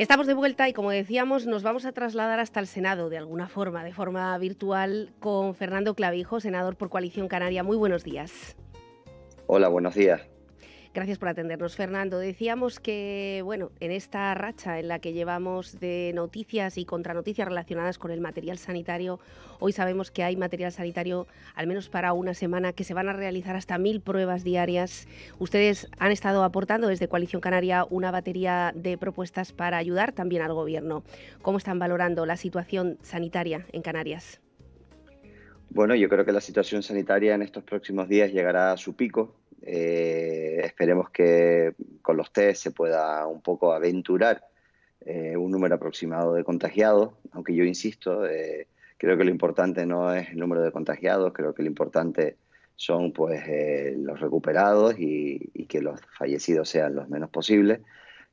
Estamos de vuelta y como decíamos nos vamos a trasladar hasta el Senado de alguna forma, de forma virtual, con Fernando Clavijo, senador por Coalición Canaria. Muy buenos días. Hola, buenos días. Gracias por atendernos, Fernando. Decíamos que, bueno, en esta racha en la que llevamos de noticias y contranoticias relacionadas con el material sanitario, hoy sabemos que hay material sanitario, al menos para una semana, que se van a realizar hasta mil pruebas diarias. Ustedes han estado aportando desde Coalición Canaria una batería de propuestas para ayudar también al Gobierno. ¿Cómo están valorando la situación sanitaria en Canarias? Bueno, yo creo que la situación sanitaria en estos próximos días llegará a su pico eh, esperemos que con los test se pueda un poco aventurar eh, un número aproximado de contagiados, aunque yo insisto, eh, creo que lo importante no es el número de contagiados, creo que lo importante son pues los recuperados y, que los fallecidos sean los menos posibles.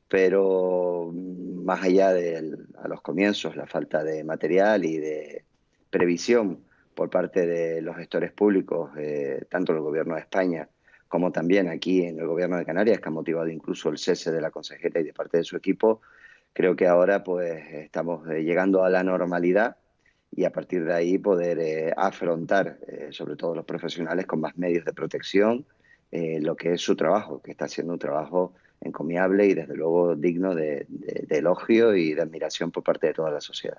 Pero mm, más allá de los comienzos, la falta de material y de previsión por parte de los gestores públicos, tanto el gobierno de España como también aquí en el Gobierno de Canarias, que ha motivado incluso el cese de la consejera y de parte de su equipo, creo que ahora pues estamos eh, llegando a la normalidad y a partir de ahí poder eh, afrontar, eh, sobre todo los profesionales, con más medios de protección, lo que es su trabajo, que está siendo un trabajo encomiable y desde luego digno de elogio y de admiración por parte de toda la sociedad.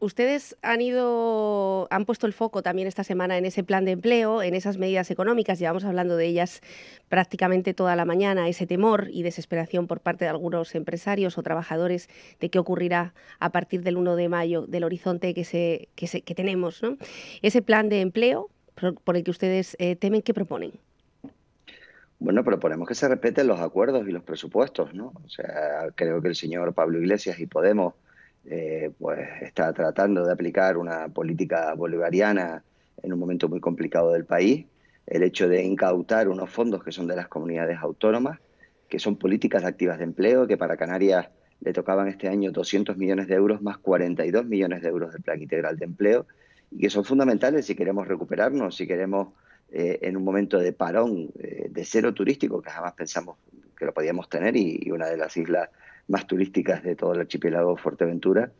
Ustedes han ido, han puesto el foco también esta semana en ese plan de empleo, en esas medidas económicas, llevamos hablando de ellas prácticamente toda la mañana, ese temor y desesperación por parte de algunos empresarios o trabajadores de qué ocurrirá a partir del 1 de mayo, del horizonte que, se, tenemos. ¿no? Ese plan de empleo por, el que ustedes eh, temen, ¿qué proponen? Bueno, proponemos que se respeten los acuerdos y los presupuestos, ¿no? O sea, creo que el señor Pablo Iglesias y Podemos eh, pues está tratando de aplicar una política bolivariana en un momento muy complicado del país, el hecho de incautar unos fondos que son de las comunidades autónomas, que son políticas activas de empleo, que para Canarias le tocaban este año 200 millones de euros más 42 millones de euros del Plan Integral de Empleo, y que son fundamentales si queremos recuperarnos, si queremos eh, en un momento de parón, eh, de cero turístico, que jamás pensamos que lo podíamos tener y una de las islas más turísticas de todo el archipiélago Fuerteventura,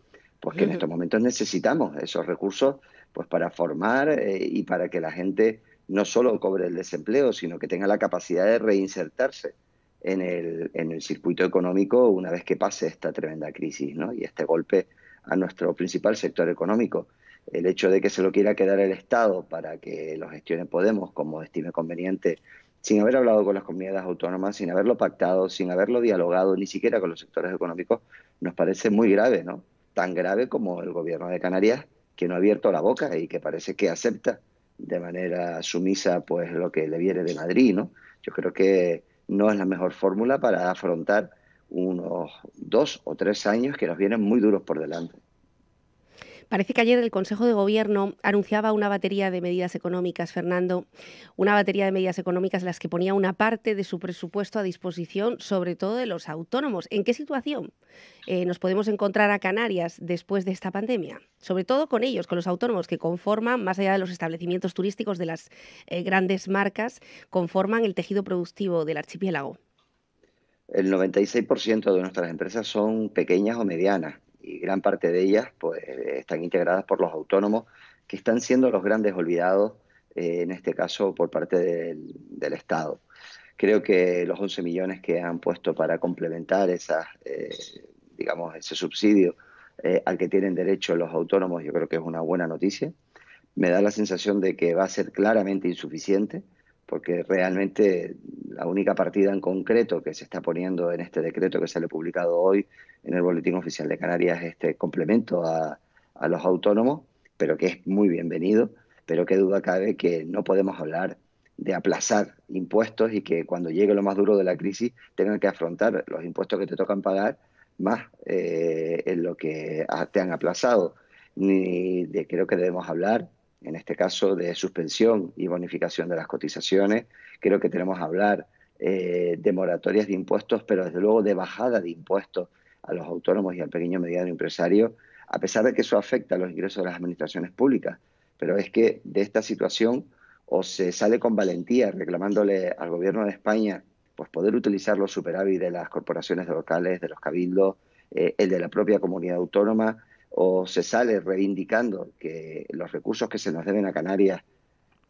pues que en estos momentos necesitamos esos recursos pues para formar eh, y para que la gente no solo cobre el desempleo, sino que tenga la capacidad de reinsertarse en el, circuito económico una vez que pase esta tremenda crisis y este golpe a nuestro principal sector económico. El hecho de que se lo quiera quedar el Estado para que lo gestione Podemos como estime conveniente sin haber hablado con las comunidades autónomas, sin haberlo pactado, sin haberlo dialogado ni siquiera con los sectores económicos, nos parece muy grave, ¿no? Tan grave como el gobierno de Canarias, que no ha abierto la boca y que parece que acepta de manera sumisa pues lo que le viene de Madrid, ¿no? Yo creo que no es la mejor fórmula para afrontar unos dos o tres años que nos vienen muy duros por delante. Parece que ayer el Consejo de Gobierno anunciaba una batería de medidas económicas, Fernando, una batería de medidas económicas en las que ponía una parte de su presupuesto a disposición, sobre todo de los autónomos. ¿En qué situación eh, nos podemos encontrar a Canarias después de esta pandemia? Sobre todo con ellos, con los autónomos que conforman, más allá de los establecimientos turísticos de las eh, grandes marcas, conforman el tejido productivo del archipiélago. El 96% de nuestras empresas son pequeñas o medianas y gran parte de ellas pues, están integradas por los autónomos, que están siendo los grandes olvidados, eh, en este caso por parte del, Estado. Creo que los 11 millones que han puesto para complementar eh, digamos, ese subsidio eh, al que tienen derecho los autónomos, yo creo que es una buena noticia. Me da la sensación de que va a ser claramente insuficiente, porque realmente la única partida en concreto que se está poniendo en este decreto que sale publicado hoy en el Boletín Oficial de Canarias, es este complemento a, a los autónomos, pero que es muy bienvenido, pero qué duda cabe que no podemos hablar de aplazar impuestos y que cuando llegue lo más duro de la crisis tengan que afrontar los impuestos que te tocan pagar más eh, en lo que te han aplazado. Ni de, creo que debemos hablar en este caso de suspensión y bonificación de las cotizaciones. Creo que tenemos que hablar eh, de moratorias de impuestos, pero desde luego de bajada de impuestos a los autónomos y al pequeño y mediano empresario, a pesar de que eso afecta a los ingresos de las administraciones públicas. Pero es que de esta situación o se sale con valentía reclamándole al gobierno de España pues poder utilizar los superávit de las corporaciones locales, de los cabildos, eh, el de la propia comunidad autónoma, o se sale reivindicando que los recursos que se nos deben a Canarias,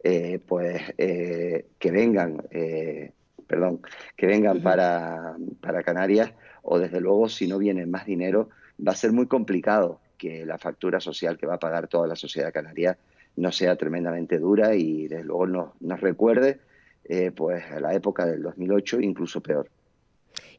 eh, pues eh, que vengan, eh, perdón, que vengan para, para Canarias, o desde luego si no viene más dinero, va a ser muy complicado que la factura social que va a pagar toda la sociedad canaria no sea tremendamente dura y desde luego nos, nos recuerde pues a la época del 2008, incluso peor.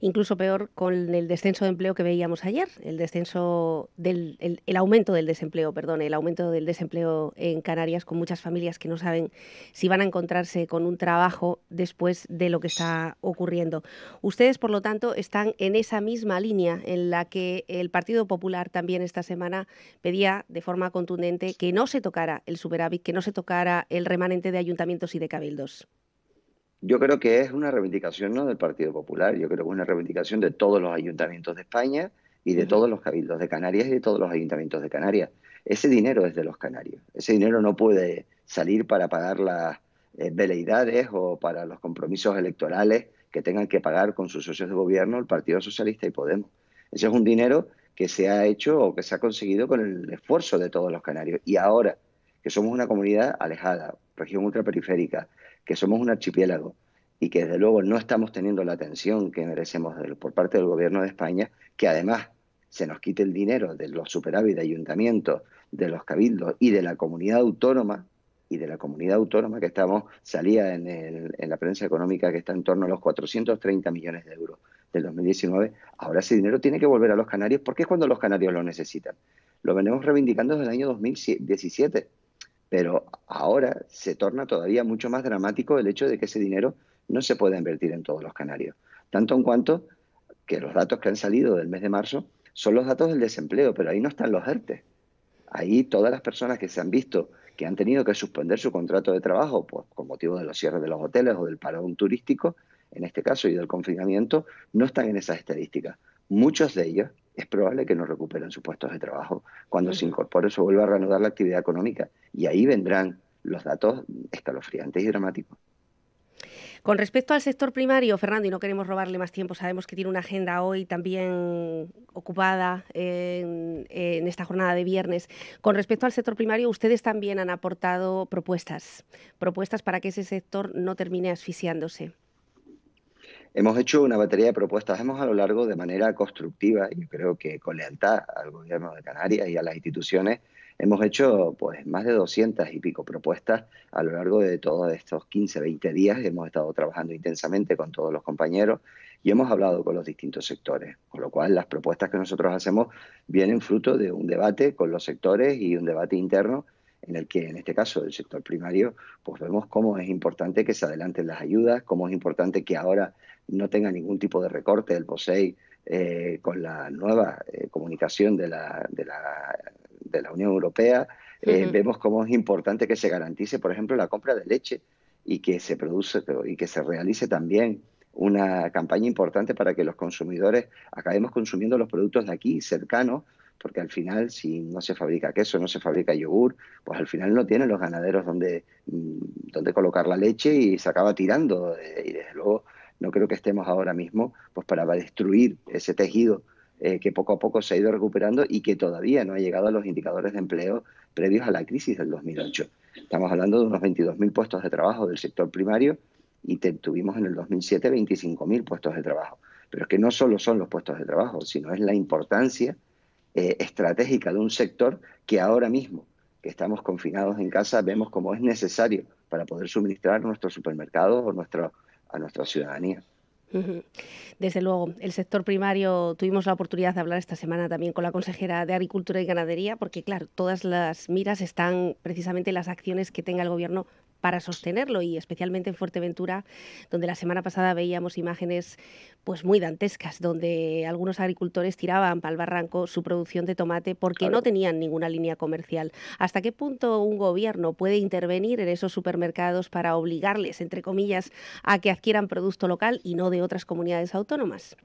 Incluso peor con el descenso de empleo que veíamos ayer, el descenso del el, aumento del desempleo, perdón, el aumento del desempleo en Canarias con muchas familias que no saben si van a encontrarse con un trabajo después de lo que está ocurriendo. Ustedes, por lo tanto, están en esa misma línea en la que el Partido Popular también esta semana pedía de forma contundente que no se tocara el superávit, que no se tocara el remanente de ayuntamientos y de cabildos. Yo creo que es una reivindicación no del Partido Popular, yo creo que es una reivindicación de todos los ayuntamientos de España y de todos los cabildos de Canarias y de todos los ayuntamientos de Canarias. Ese dinero es de los canarios. Ese dinero no puede salir para pagar las eh, veleidades o para los compromisos electorales que tengan que pagar con sus socios de gobierno el Partido Socialista y Podemos. Ese es un dinero que se ha hecho o que se ha conseguido con el esfuerzo de todos los canarios. Y ahora que somos una comunidad alejada, región ultraperiférica, que somos un archipiélago y que desde luego no estamos teniendo la atención que merecemos por parte del gobierno de España, que además se nos quite el dinero de los superávit de ayuntamientos, de los cabildos y de la comunidad autónoma, y de la comunidad autónoma que estamos, salía en, en la prensa económica que está en torno a los 430 millones de euros del 2019, ahora ese dinero tiene que volver a los canarios porque es cuando los canarios lo necesitan. Lo venimos reivindicando desde el año 2017 pero ahora se torna todavía mucho más dramático el hecho de que ese dinero no se pueda invertir en todos los canarios. Tanto en cuanto que los datos que han salido del mes de marzo son los datos del desempleo, pero ahí no están los ERTE. Ahí todas las personas que se han visto que han tenido que suspender su contrato de trabajo pues, con motivo de los cierres de los hoteles o del parón turístico, en este caso, y del confinamiento, no están en esas estadísticas. Muchos de ellos es probable que no recuperen sus puestos de trabajo cuando se incorpore se vuelva a reanudar la actividad económica. Y ahí vendrán los datos escalofriantes y dramáticos. Con respecto al sector primario, Fernando, y no queremos robarle más tiempo, sabemos que tiene una agenda hoy también ocupada en, eh, en, esta jornada de viernes. Con respecto al sector primario, ustedes también han aportado propuestas, propuestas para que ese sector no termine asfixiándose. Hemos hecho una batería de propuestas, hemos a lo largo de manera constructiva y creo que con lealtad al gobierno de Canarias y a las instituciones, hemos hecho pues más de 200 y pico propuestas a lo largo de todos estos 15, 20 días. Hemos estado trabajando intensamente con todos los compañeros y hemos hablado con los distintos sectores, con lo cual las propuestas que nosotros hacemos vienen fruto de un debate con los sectores y un debate interno en el que en este caso del sector primario, pues vemos cómo es importante que se adelanten las ayudas, cómo es importante que ahora no tenga ningún tipo de recorte el POSEI eh, con la nueva eh, comunicación de la, de, la, Unión Europea. Eh, vemos cómo es importante que se garantice, por ejemplo, la compra de leche y que se produce y que se realice también una campaña importante para que los consumidores acabemos consumiendo los productos de aquí, cercanos, porque al final si no se fabrica queso, no se fabrica yogur, pues al final no tienen los ganaderos donde, mm, donde colocar la leche y se acaba tirando. Eh, y desde luego no creo que estemos ahora mismo pues para destruir ese tejido eh, que poco a poco se ha ido recuperando y que todavía no ha llegado a los indicadores de empleo previos a la crisis del 2008. Estamos hablando de unos 22.000 puestos de trabajo del sector primario y tuvimos en el 2007 25.000 puestos de trabajo. Pero es que no solo son los puestos de trabajo, sino es la importancia eh, estratégica de un sector que ahora mismo, que estamos confinados en casa, vemos como es necesario para poder suministrar nuestro supermercado o a nuestra ciudadanía. Desde luego, el sector primario, tuvimos la oportunidad de hablar esta semana también con la consejera de Agricultura y Ganadería, porque claro, todas las miras están precisamente en las acciones que tenga el Gobierno para sostenerlo y especialmente en Fuerteventura, donde la semana pasada veíamos imágenes pues muy dantescas, donde algunos agricultores tiraban para el barranco su producción de tomate porque no tenían ninguna línea comercial. ¿Hasta qué punto un gobierno puede intervenir en esos supermercados para obligarles, entre comillas, a que adquieran producto local y no de otras comunidades autónomas?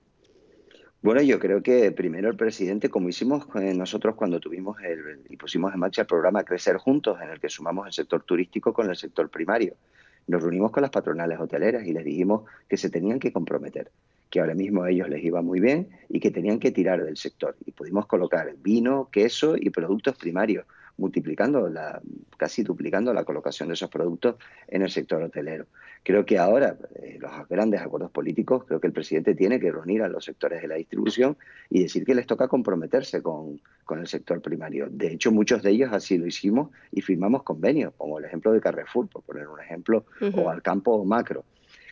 Bueno, yo creo que primero el presidente, como hicimos eh, nosotros cuando tuvimos el, y pusimos en marcha el programa Crecer Juntos, en el que sumamos el sector turístico con el sector primario. Nos reunimos con las patronales hoteleras y les dijimos que se tenían que comprometer, que ahora mismo a ellos les iba muy bien y que tenían que tirar del sector. Y pudimos colocar vino, queso y productos primarios multiplicando, la, casi duplicando la colocación de esos productos en el sector hotelero. Creo que ahora eh, los grandes acuerdos políticos, creo que el presidente tiene que reunir a los sectores de la distribución y decir que les toca comprometerse con, con el sector primario. De hecho, muchos de ellos así lo hicimos y firmamos convenios, como el ejemplo de Carrefour, por poner un ejemplo, o al campo macro.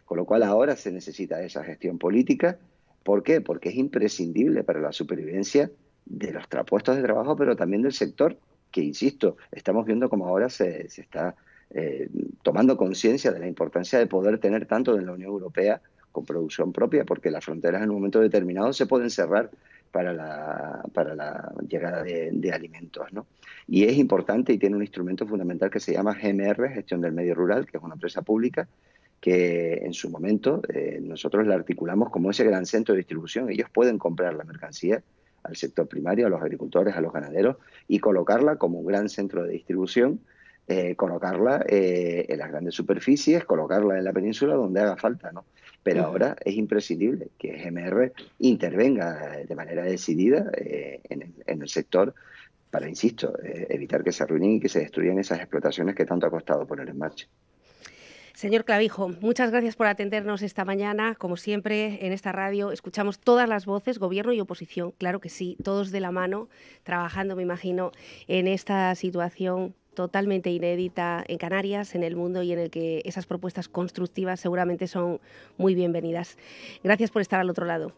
Con lo cual ahora se necesita esa gestión política. ¿Por qué? Porque es imprescindible para la supervivencia de los trapuestos de trabajo, pero también del sector que, insisto, estamos viendo como ahora se, está eh, tomando conciencia de la importancia de poder tener tanto en la Unión Europea con producción propia, porque las fronteras en un momento determinado se pueden cerrar para la, llegada de, alimentos. Y es importante y tiene un instrumento fundamental que se llama GMR, Gestión del Medio Rural, que es una empresa pública que en su momento eh, nosotros la articulamos como ese gran centro de distribución. Ellos pueden comprar la mercancía al sector primario, a los agricultores, a los ganaderos, y colocarla como un gran centro de distribución, eh, colocarla eh, en las grandes superficies, colocarla en la península donde haga falta, ¿no? Pero ahora es imprescindible que GMR intervenga de manera decidida eh, en, el, en, el, sector para, insisto, evitar que se arruinen y que se destruyan esas explotaciones que tanto ha costado poner en marcha. Señor Clavijo, muchas gracias por atendernos esta mañana. Como siempre, en esta radio escuchamos todas las voces, gobierno y oposición, claro que sí, todos de la mano, trabajando, me imagino, en esta situación totalmente inédita en Canarias, en el mundo y en el que esas propuestas constructivas seguramente son muy bienvenidas. Gracias por estar al otro lado.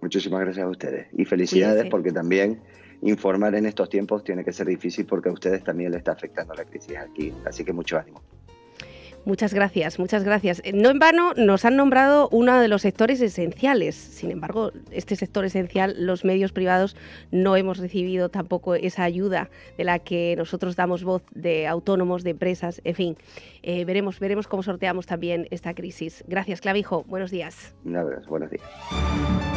Muchísimas gracias a ustedes y felicidades porque también informar en estos tiempos tiene que ser difícil porque a ustedes también le está afectando la crisis aquí. Así que mucho ánimo. Muchas gracias, muchas gracias. Eh, no en vano nos han nombrado uno de los sectores esenciales. Sin embargo, este sector esencial, los medios privados, no hemos recibido tampoco esa ayuda de la que nosotros damos voz de autónomos, de empresas, en fin. Eh, veremos, veremos cómo sorteamos también esta crisis. Gracias, Clavijo. Buenos días. Nada, buenos días.